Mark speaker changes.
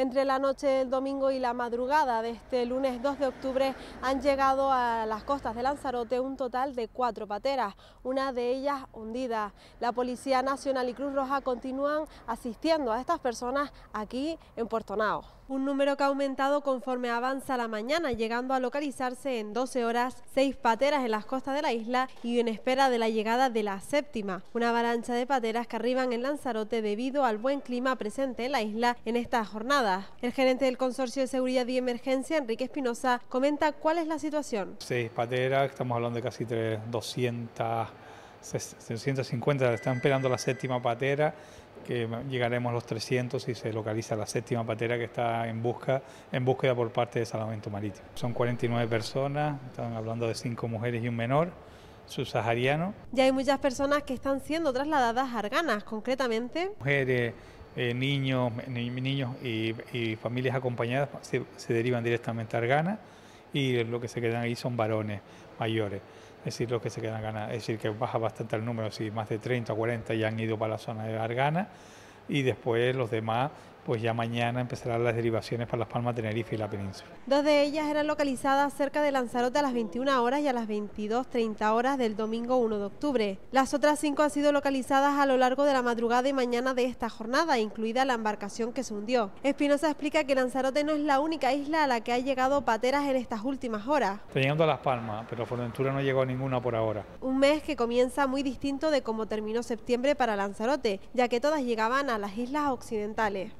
Speaker 1: entre la noche del domingo y la madrugada de este lunes 2 de octubre han llegado a las costas de Lanzarote un total de cuatro pateras, una de ellas hundida. La Policía Nacional y Cruz Roja continúan asistiendo a estas personas aquí en Puerto Nao un número que ha aumentado conforme avanza la mañana, llegando a localizarse en 12 horas seis pateras en las costas de la isla y en espera de la llegada de la séptima, una avalancha de pateras que arriban en Lanzarote debido al buen clima presente en la isla en esta jornada El gerente del Consorcio de Seguridad y Emergencia, Enrique Espinosa, comenta cuál es la situación.
Speaker 2: Seis pateras, estamos hablando de casi 300, 200 650, están esperando la séptima patera que llegaremos a los 300 y se localiza la séptima patera que está en busca en búsqueda por parte de Salvamento Marítimo. Son 49 personas, están hablando de cinco mujeres y un menor subsahariano.
Speaker 1: Ya hay muchas personas que están siendo trasladadas a Arganas, concretamente.
Speaker 2: Mujeres, eh, niños, niños y, familias acompañadas se derivan directamente a Arganas y lo que se quedan ahí son varones mayores. Es decir, los que se quedan ganas, es decir, que baja bastante el número, si más de 30 o 40 ya han ido para la zona de Argana y después los demás pues ya mañana empezarán las derivaciones para Las Palmas, Tenerife y la península.
Speaker 1: Dos de ellas eran localizadas cerca de Lanzarote a las 21 horas y a las 22.30 horas del domingo 1 de octubre. Las otras cinco han sido localizadas a lo largo de la madrugada y mañana de esta jornada, incluida la embarcación que se hundió. Espinosa explica que Lanzarote no es la única isla a la que ha llegado pateras en estas últimas horas.
Speaker 2: Estoy llegando a Las Palmas, pero por ventura no llegó ninguna por ahora.
Speaker 1: Un mes que comienza muy distinto de cómo terminó septiembre para Lanzarote, ya que todas llegaban a las islas occidentales.